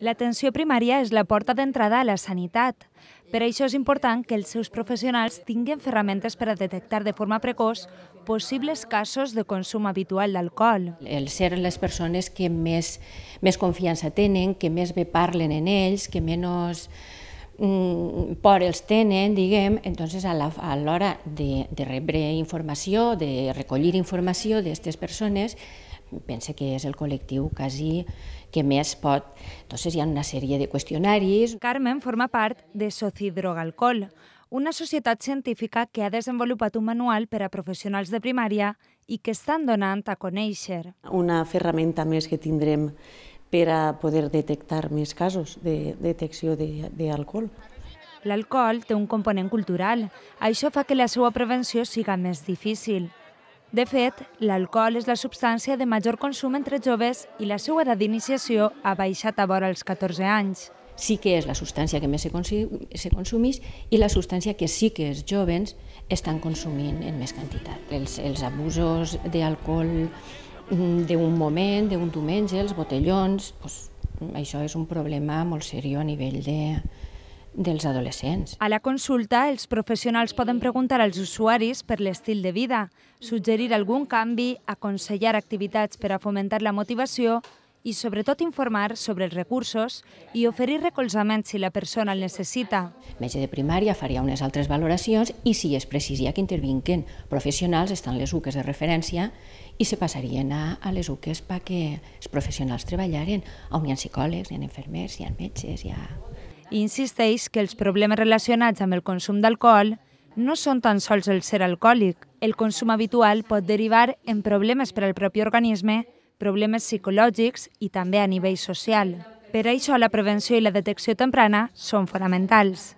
L'atenció primària és la porta d'entrada a la sanitat. Per això és important que els seus professionals tinguin ferramentes per a detectar de forma precoç possibles casos de consum habitual d'alcohol. El ser les persones que més, més confiança tenen, que més bé parlen en ells, que menys mm, por els tenen, diguem, entonces a l'hora de, de rebre informació, de recollir informació d'aquestes persones, pensa que és el col·lectiu quasi que més pot... Entonces hi ha una sèrie de qüestionaris. Carmen forma part de Socidrogalcol, una societat científica que ha desenvolupat un manual per a professionals de primària i que estan donant a conèixer. Una ferramenta més que tindrem per a poder detectar més casos de detecció d'alcohol. L'alcohol té un component cultural. Això fa que la seva prevenció siga més difícil. De fet, l'alcohol és la substància de major consum entre joves i la seva edat d'iniciació ha baixat a vora els 14 anys. Sí que és la substància que més se, consumeix consumís i la substància que sí que els joves estan consumint en més quantitat. Els, els abusos d'alcohol mm, d'un moment, d'un diumenge, els botellons, doncs, això és un problema molt seriós a nivell de, dels adolescents. A la consulta, els professionals poden preguntar als usuaris per l'estil de vida, suggerir algun canvi, aconsellar activitats per a fomentar la motivació i, sobretot, informar sobre els recursos i oferir recolzament si la persona el necessita. El metge de primària faria unes altres valoracions i, si és precís, ja que intervinquen professionals, estan les UQs de referència i se passarien a, les UQs perquè els professionals treballaren on hi ha psicòlegs, hi ha infermers, hi ha metges, hi ha i insisteix que els problemes relacionats amb el consum d'alcohol no són tan sols el ser alcohòlic. El consum habitual pot derivar en problemes per al propi organisme, problemes psicològics i també a nivell social. Per això la prevenció i la detecció temprana són fonamentals.